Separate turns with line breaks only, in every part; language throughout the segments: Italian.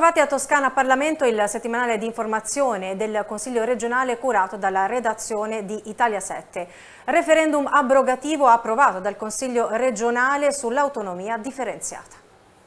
Bentrovati a Toscana Parlamento, il settimanale di informazione del Consiglio regionale curato dalla redazione di Italia 7. Referendum abrogativo approvato dal Consiglio regionale sull'autonomia differenziata.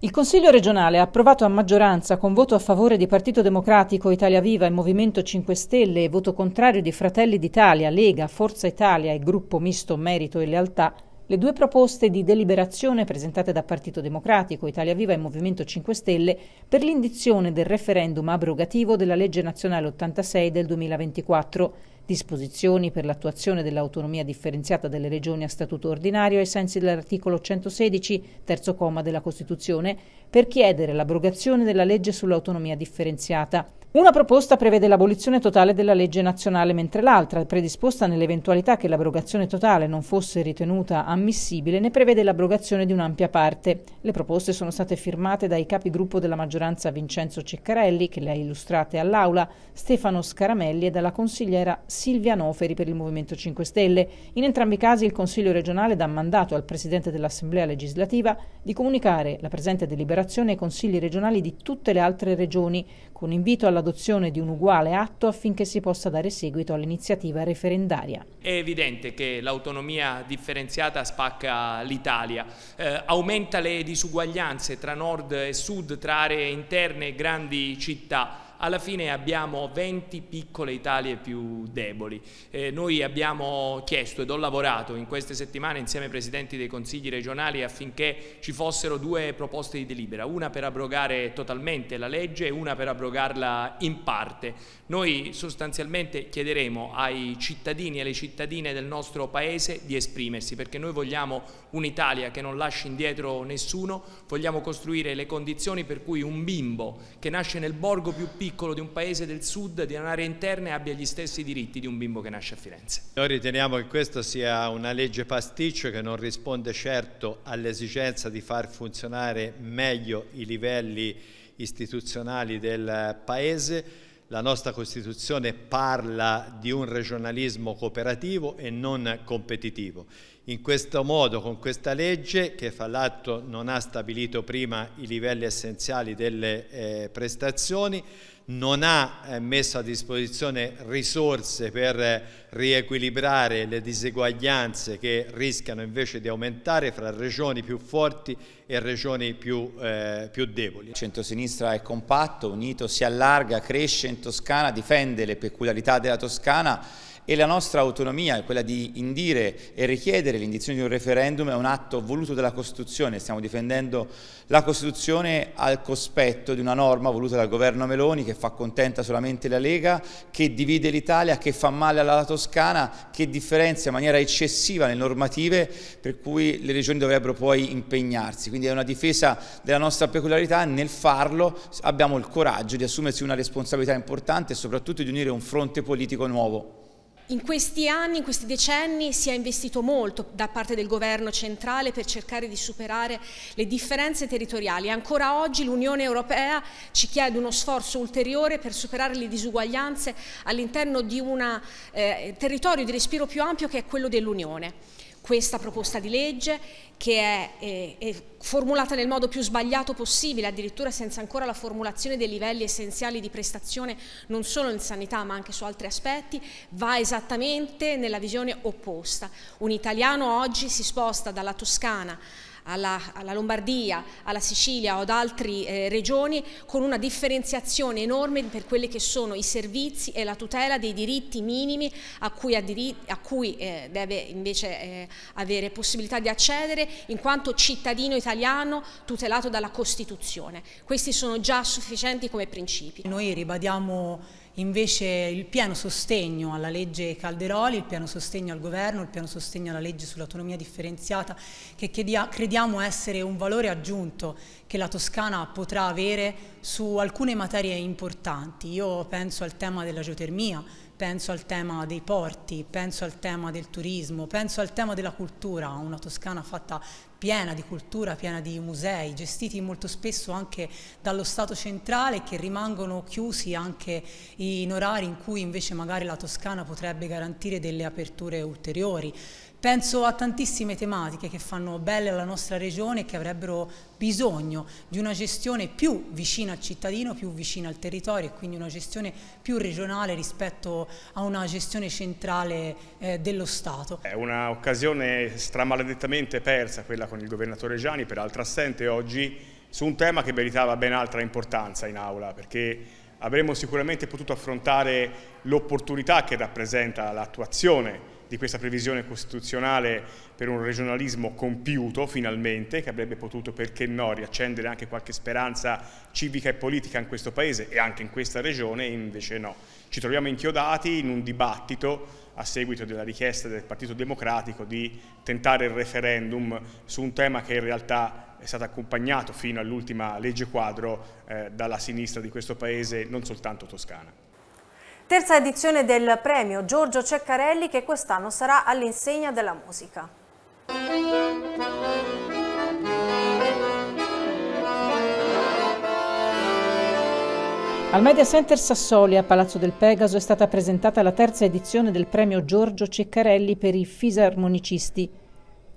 Il Consiglio regionale ha approvato a maggioranza, con voto a favore di Partito Democratico, Italia Viva e Movimento 5 Stelle e voto contrario di Fratelli d'Italia, Lega, Forza Italia e Gruppo Misto Merito e Lealtà, le due proposte di deliberazione presentate da Partito Democratico, Italia Viva e Movimento 5 Stelle per l'indizione del referendum abrogativo della legge nazionale 86 del 2024, disposizioni per l'attuazione dell'autonomia differenziata delle regioni a statuto ordinario ai sensi dell'articolo 116, terzo comma della Costituzione, per chiedere l'abrogazione della legge sull'autonomia differenziata una proposta prevede l'abolizione totale della legge nazionale, mentre l'altra, predisposta nell'eventualità che l'abrogazione totale non fosse ritenuta ammissibile, ne prevede l'abrogazione di un'ampia parte. Le proposte sono state firmate dai capigruppo della maggioranza Vincenzo Ceccarelli, che le ha illustrate all'Aula, Stefano Scaramelli e dalla consigliera Silvia Noferi per il Movimento 5 Stelle. In entrambi i casi il Consiglio regionale dà mandato al Presidente dell'Assemblea legislativa di comunicare la presente deliberazione ai consigli regionali di tutte le altre regioni con ecco, invito all'adozione di un uguale atto affinché si possa dare seguito all'iniziativa referendaria.
È evidente che l'autonomia differenziata spacca l'Italia, eh, aumenta le disuguaglianze tra nord e sud, tra aree interne e grandi città alla fine abbiamo 20 piccole Italie più deboli. Eh, noi abbiamo chiesto ed ho lavorato in queste settimane insieme ai presidenti dei consigli regionali affinché ci fossero due proposte di delibera, una per abrogare totalmente la legge e una per abrogarla in parte. Noi sostanzialmente chiederemo ai cittadini e alle cittadine del nostro Paese di esprimersi perché noi vogliamo un'Italia che non lasci indietro nessuno, vogliamo costruire le condizioni per cui un bimbo che nasce nel borgo più piccolo piccolo di un paese del sud, di un'area interna, e abbia gli stessi diritti di un bimbo che nasce a Firenze. Noi riteniamo che questa sia una legge pasticcio che non risponde certo all'esigenza di far funzionare meglio i livelli istituzionali del paese. La nostra Costituzione parla di un regionalismo cooperativo e non competitivo. In questo modo, con questa legge, che fra l'altro non ha stabilito prima i livelli essenziali delle eh, prestazioni, non ha eh, messo a disposizione risorse per eh, riequilibrare le diseguaglianze che rischiano invece di aumentare fra regioni più forti e regioni più, eh, più deboli. Il centrosinistra è compatto, unito, si allarga, cresce in Toscana, difende le peculiarità della Toscana e la nostra autonomia, quella di indire e richiedere l'indizione di un referendum, è un atto voluto dalla Costituzione, stiamo difendendo la Costituzione al cospetto di una norma voluta dal governo
Meloni che fa contenta solamente la Lega, che divide l'Italia, che fa male alla Toscana, che differenzia in maniera eccessiva le normative per cui le regioni dovrebbero poi impegnarsi, quindi è una difesa della nostra peculiarità, nel farlo abbiamo il coraggio di assumersi
una responsabilità importante e soprattutto di unire un fronte politico nuovo.
In questi anni, in questi decenni si è investito molto da parte del governo centrale per cercare di superare le differenze territoriali. Ancora oggi l'Unione Europea ci chiede uno sforzo ulteriore per superare le disuguaglianze all'interno di un eh, territorio di respiro più ampio che è quello dell'Unione questa proposta di legge che è, è, è, formulata nel modo più sbagliato possibile, addirittura senza ancora la formulazione dei livelli essenziali di prestazione non solo in sanità ma anche su altri aspetti, va esattamente nella visione opposta. Un italiano oggi si sposta dalla Toscana alla, alla Lombardia, alla Sicilia o ad altre eh, regioni con una differenziazione enorme per quelli che sono i servizi e la tutela dei diritti minimi a cui, a cui eh, deve invece eh, avere possibilità di accedere in quanto cittadino italiano tutelato dalla Costituzione. Questi sono già sufficienti come principi.
Noi ribadiamo invece il pieno sostegno alla legge Calderoli, il pieno sostegno al governo, il pieno sostegno alla legge sull'autonomia differenziata che crediamo essere un valore aggiunto che la Toscana potrà avere su alcune materie importanti. Io penso al tema della geotermia, penso al tema dei porti, penso al tema del turismo, penso al tema della cultura, una Toscana fatta piena di cultura, piena di musei, gestiti molto spesso anche dallo Stato centrale che rimangono chiusi anche in orari in cui invece magari la Toscana potrebbe garantire delle aperture ulteriori. Penso a tantissime tematiche che fanno belle alla nostra regione e che avrebbero bisogno di una gestione più vicina al cittadino, più vicina al territorio e quindi una gestione più regionale rispetto a una gestione centrale eh, dello Stato. È
un'occasione stramaledettamente persa quella con il governatore Gianni, peraltro assente oggi, su un tema che meritava ben altra importanza in aula perché avremmo sicuramente potuto affrontare l'opportunità che rappresenta l'attuazione di questa previsione costituzionale per un regionalismo compiuto finalmente, che avrebbe potuto, perché no, riaccendere anche qualche speranza civica e politica in questo Paese e anche in questa regione, invece no. Ci troviamo inchiodati in un dibattito a seguito della richiesta del Partito Democratico di tentare il referendum su un tema che in realtà è stato accompagnato fino all'ultima legge quadro eh, dalla sinistra di questo Paese, non soltanto toscana.
Terza edizione del premio Giorgio Ceccarelli che quest'anno sarà all'insegna della musica.
Al Media Center Sassoli a Palazzo del Pegaso è stata presentata la terza edizione del premio Giorgio Ceccarelli per i fisarmonicisti.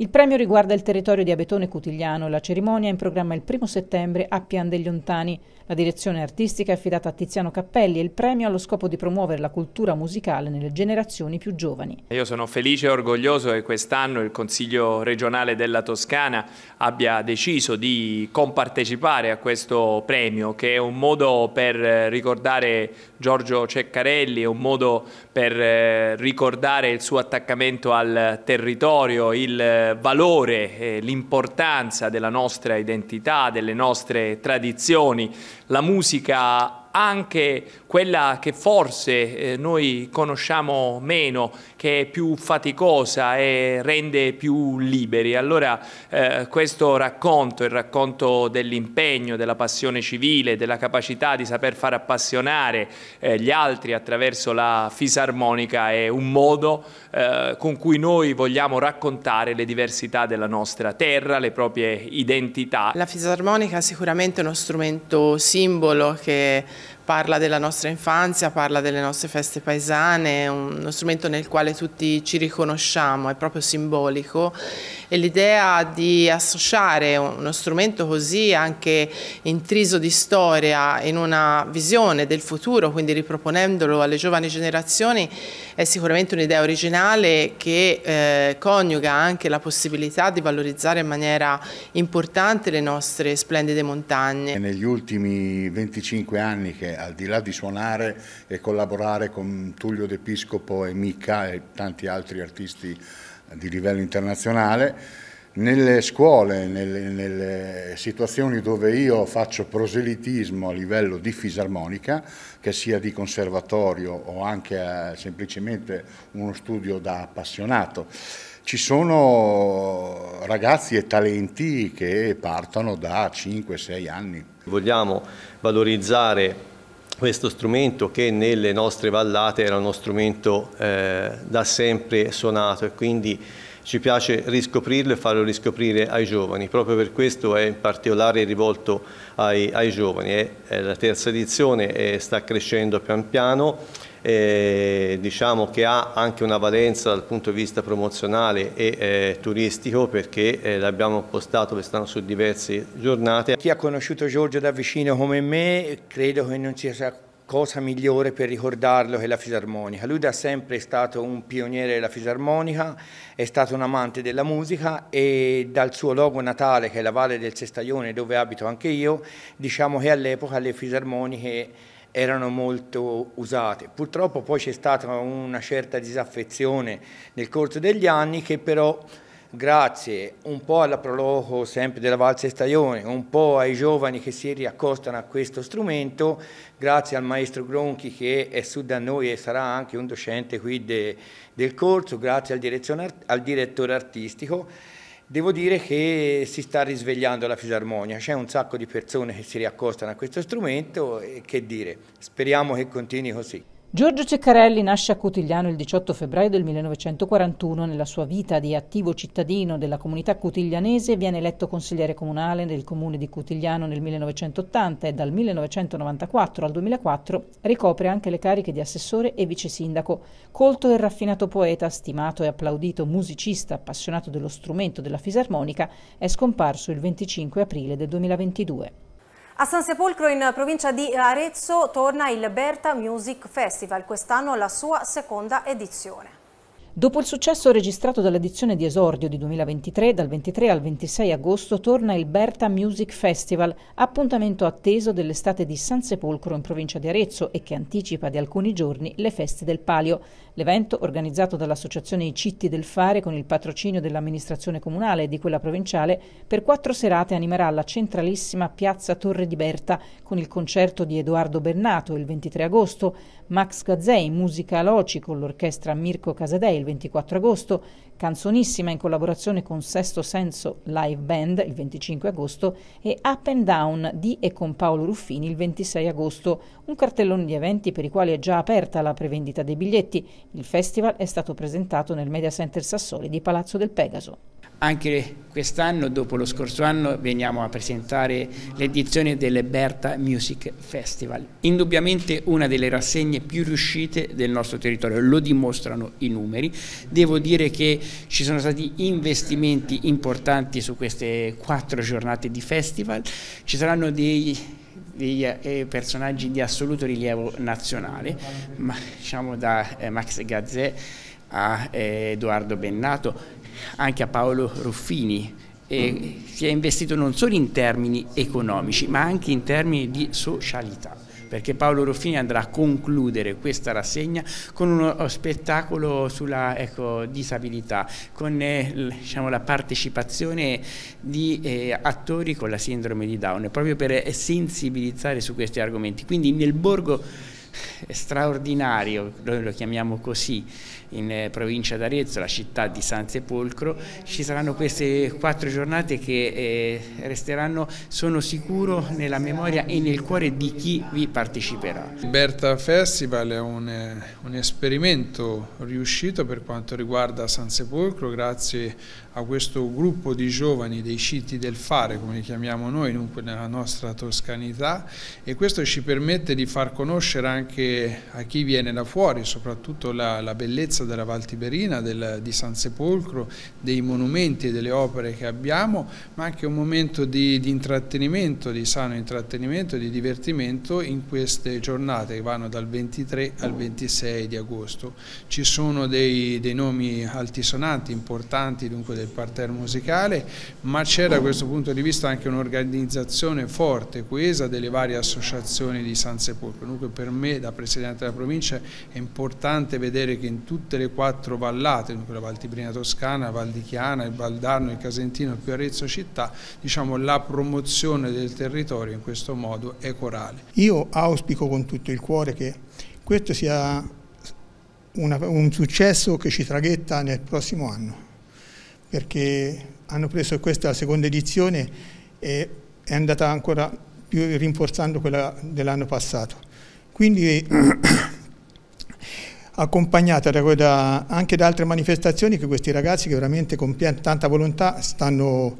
Il premio riguarda il territorio di Abetone Cutigliano. La cerimonia è in programma il primo settembre a Pian degli Ontani. La direzione artistica è affidata a Tiziano Cappelli e il premio ha lo scopo di promuovere la cultura musicale nelle generazioni più giovani.
Io sono felice e orgoglioso che quest'anno il Consiglio regionale della Toscana abbia deciso di compartecipare a questo premio che è un modo per ricordare Giorgio Ceccarelli, è un modo per ricordare il suo attaccamento al territorio, il eh, valore, eh, l'importanza della nostra identità, delle nostre tradizioni. La musica anche quella che forse eh, noi conosciamo meno, che è più faticosa e rende più liberi. Allora eh, questo racconto, il racconto dell'impegno, della passione civile, della capacità di saper far appassionare eh, gli altri attraverso la fisarmonica è un modo eh, con cui noi vogliamo raccontare le diversità della nostra terra, le proprie identità. La
fisarmonica è sicuramente uno strumento simbolo che parla della nostra infanzia, parla delle nostre feste paesane, è uno strumento nel quale tutti ci riconosciamo, è proprio simbolico e l'idea di associare uno strumento così anche intriso di storia in una visione del futuro, quindi riproponendolo alle giovani generazioni, è sicuramente un'idea originale che eh, coniuga anche la possibilità di valorizzare in maniera importante le nostre splendide montagne. Negli ultimi 25 anni che al di là di suonare e collaborare con Tullio De Piscopo e Mica e tanti altri artisti di livello internazionale, nelle scuole, nelle, nelle, situazioni dove io faccio proselitismo a livello di fisarmonica, che sia di conservatorio o anche a, eh, semplicemente uno studio da appassionato, ci sono ragazzi e talenti che partono da 5-6 anni.
Vogliamo valorizzare questo strumento che nelle nostre vallate era uno strumento eh, da sempre suonato e quindi ci piace riscoprirlo e farlo riscoprire ai giovani. Proprio per questo è in particolare rivolto ai, ai giovani. È, è la terza edizione e sta crescendo pian piano eh, diciamo che ha anche una valenza dal punto di vista promozionale e eh, turistico perché eh, l'abbiamo postato quest'anno su diverse giornate. Chi ha conosciuto Giorgio da vicino come me credo che non sia
cosa migliore per ricordarlo che la fisarmonica. Lui da sempre è stato un pioniere della fisarmonica, è stato un amante della musica e dal suo luogo natale che è la Valle del Sestaglione dove abito anche io, diciamo che all'epoca le fisarmoniche erano molto usate. Purtroppo poi c'è stata una certa disaffezione nel corso degli anni che però grazie un po' alla proloco sempre della e stagione, un po' ai giovani che si riaccostano a questo strumento, grazie al maestro Gronchi che è su da noi e sarà anche un docente qui de, del corso, grazie al, al direttore artistico Devo dire che si sta risvegliando la fisarmonia, c'è un sacco di persone che si riaccostano a questo strumento e che dire, speriamo che continui così.
Giorgio Ceccarelli nasce a Cotigliano il 18 febbraio del 1941. Nella sua vita di attivo cittadino della comunità cutiglianese viene eletto consigliere comunale nel comune di Cotigliano nel 1980 e dal 1994 al 2004 ricopre anche le cariche di assessore e vice sindaco. Colto e raffinato poeta, stimato e applaudito musicista appassionato dello strumento della fisarmonica, è scomparso il 25 aprile del 2022.
A San Sepolcro in provincia di Arezzo torna il Berta Music Festival, quest'anno la sua seconda edizione.
Dopo il successo registrato dall'edizione di esordio di 2023, dal 23 al 26 agosto torna il Berta Music Festival, appuntamento atteso dell'estate di San Sepolcro in provincia di Arezzo e che anticipa di alcuni giorni le feste del Palio. L'evento, organizzato dall'Associazione I Citti del Fare con il patrocinio dell'amministrazione comunale e di quella provinciale, per quattro serate animerà la centralissima piazza Torre di Berta con il concerto di Edoardo Bernato il 23 agosto, Max Gazzei, musica Aloci con l'orchestra Mirko Casadei il 24 agosto, Canzonissima in collaborazione con Sesto Senso Live Band il 25 agosto e Up and Down di e con Paolo Ruffini il 26 agosto, un cartellone di eventi per i quali è già aperta la prevendita dei biglietti. Il festival è stato presentato nel Media Center Sassoli di Palazzo del Pegaso.
Anche quest'anno, dopo lo scorso anno, veniamo a presentare l'edizione delle dell'Eberta Music Festival. Indubbiamente una delle rassegne più riuscite del nostro territorio, lo dimostrano i numeri. Devo dire che ci sono stati investimenti importanti su queste quattro giornate di festival. Ci saranno dei dei eh, personaggi di assoluto rilievo nazionale, ma, diciamo da eh, Max Gazzè a eh, Edoardo Bennato, anche a Paolo Ruffini e si è investito non solo in termini economici ma anche in termini di socialità perché Paolo Ruffini andrà a concludere questa rassegna con uno spettacolo sulla ecco, disabilità, con eh, diciamo, la partecipazione di eh, attori con la sindrome di Down, proprio per sensibilizzare su questi argomenti. Quindi nel borgo straordinario, noi lo chiamiamo così, in eh, provincia d'Arezzo, la città di San Sepolcro, ci saranno queste quattro giornate che eh, resteranno, sono sicuro, nella memoria e nel cuore di chi vi parteciperà. Il
Berta Festival è un, eh, un esperimento riuscito per quanto riguarda San Sepolcro, grazie a questo gruppo di giovani dei citi del fare, come li chiamiamo noi, dunque nella nostra toscanità e questo ci permette di far conoscere anche a chi viene da fuori, soprattutto la, la bellezza della Val Tiberina, del, di San Sepolcro, dei monumenti e delle opere che abbiamo, ma anche un momento di, di intrattenimento, di sano intrattenimento e di divertimento in queste giornate che vanno dal 23 al 26 di agosto. Ci sono dei, dei nomi altisonanti, importanti, dunque del il parterre musicale, ma c'è da questo punto di vista anche un'organizzazione forte, coesa delle varie associazioni di San Sepolcro. Dunque per me da Presidente della provincia è importante vedere che in tutte le quattro vallate, dunque la Valtibrina Toscana, Val di Chiana, il Valdarno, il Casentino, più Arezzo città, diciamo la promozione del territorio in questo modo è corale. Io auspico con tutto il cuore che questo sia una, un successo che ci traghetta nel prossimo anno perché hanno preso questa seconda edizione e è andata ancora più rinforzando quella dell'anno passato. Quindi accompagnata da, da, anche da altre manifestazioni che questi ragazzi che veramente con tanta volontà stanno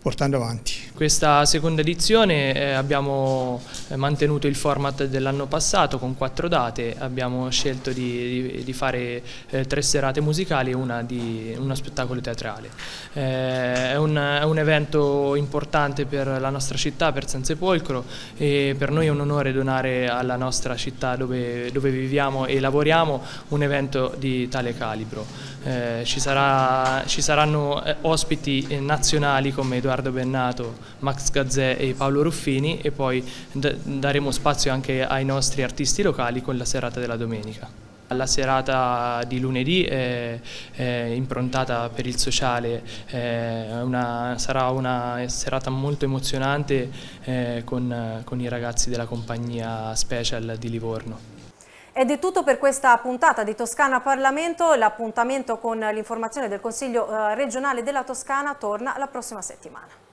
portando avanti.
Questa seconda edizione eh, abbiamo eh, mantenuto il format dell'anno passato con quattro date, abbiamo scelto di, di fare eh, tre serate musicali e una di uno spettacolo teatrale. È un, è un evento importante per la nostra città, per San Sepolcro e per noi è un onore donare alla nostra città dove, dove viviamo e lavoriamo un evento di tale calibro. Eh, ci, sarà, ci saranno ospiti nazionali come Edoardo Bennato, Max Gazzè e Paolo Ruffini e poi daremo spazio anche ai nostri artisti locali con la serata della domenica. La serata di lunedì è, è improntata per il sociale, una, sarà una serata molto emozionante eh, con, con i ragazzi della compagnia Special di
Livorno. Ed è tutto per questa puntata di Toscana Parlamento, l'appuntamento con l'informazione del Consiglio eh, regionale della Toscana torna la prossima settimana.